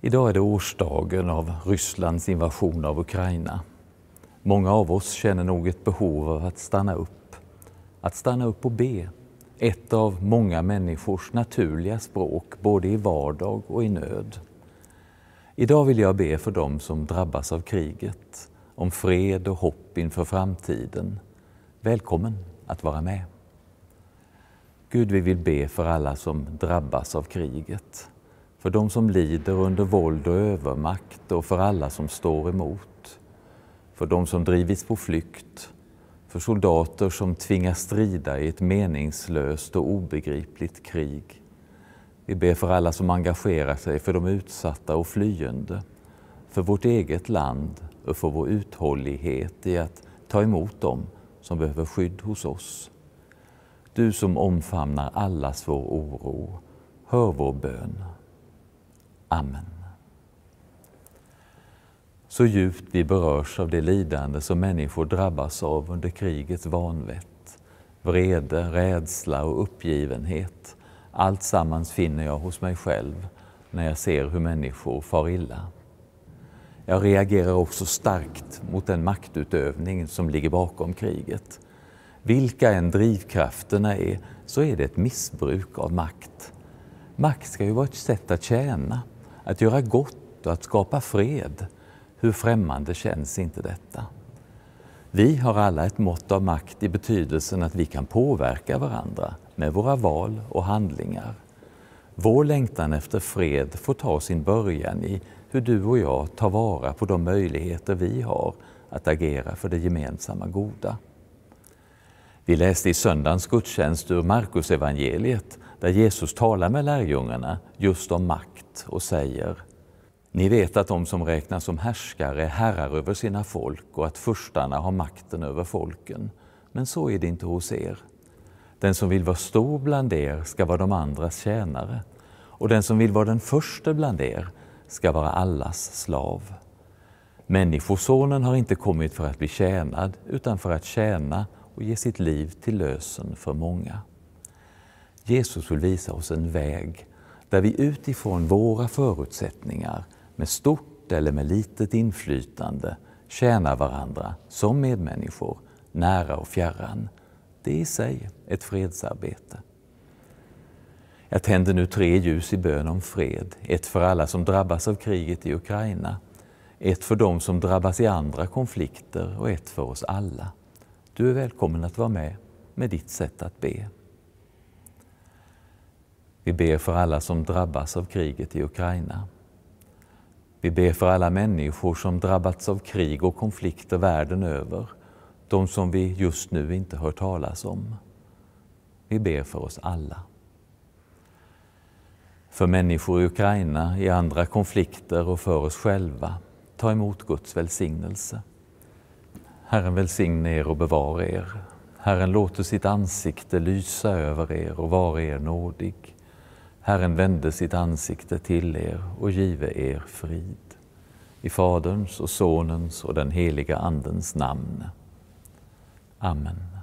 Idag är det årsdagen av Rysslands invasion av Ukraina. Många av oss känner nog ett behov av att stanna upp. Att stanna upp och be, ett av många människors naturliga språk både i vardag och i nöd. Idag vill jag be för dem som drabbas av kriget, om fred och hopp inför framtiden. Välkommen att vara med. Gud, vi vill be för alla som drabbas av kriget för de som lider under våld och övermakt och för alla som står emot. För de som drivits på flykt, för soldater som tvingas strida i ett meningslöst och obegripligt krig. Vi ber för alla som engagerar sig för de utsatta och flyende, för vårt eget land och för vår uthållighet i att ta emot dem som behöver skydd hos oss. Du som omfamnar allas vår oro, hör vår bön. Amen. Så djupt vi berörs av det lidande som människor drabbas av under krigets vanvett, vrede, rädsla och uppgivenhet, allt sammans finner jag hos mig själv när jag ser hur människor far illa. Jag reagerar också starkt mot den maktutövning som ligger bakom kriget. Vilka än drivkrafterna är, så är det ett missbruk av makt. Makt ska ju vara ett sätt att tjäna, att göra gott och att skapa fred, hur främmande känns inte detta? Vi har alla ett mått av makt i betydelsen att vi kan påverka varandra med våra val och handlingar. Vår längtan efter fred får ta sin början i hur du och jag tar vara på de möjligheter vi har att agera för det gemensamma goda. Vi läste i söndagens gudstjänst ur Markusevangeliet där Jesus talar med lärjungarna just om makt och säger Ni vet att de som räknas som härskare är herrar över sina folk och att förstarna har makten över folken. Men så är det inte hos er. Den som vill vara stor bland er ska vara de andras tjänare och den som vill vara den första bland er ska vara allas slav. Människosonen har inte kommit för att bli tjänad utan för att tjäna och ge sitt liv till lösen för många. Jesus vill visa oss en väg där vi utifrån våra förutsättningar med stort eller med litet inflytande tjänar varandra som medmänniskor, nära och fjärran. Det är i sig ett fredsarbete. Jag tänder nu tre ljus i bön om fred. Ett för alla som drabbas av kriget i Ukraina, ett för dem som drabbas i andra konflikter och ett för oss alla. Du är välkommen att vara med med ditt sätt att be. Vi ber för alla som drabbas av kriget i Ukraina. Vi ber för alla människor som drabbats av krig och konflikter världen över, de som vi just nu inte hör talas om. Vi ber för oss alla. För människor i Ukraina, i andra konflikter och för oss själva, ta emot Guds välsignelse. Herren välsigne er och bevara er. Herren låter sitt ansikte lysa över er och vara er nådig. Herren vände sitt ansikte till er och give er frid. I Faderns och Sonens och den heliga Andens namn. Amen.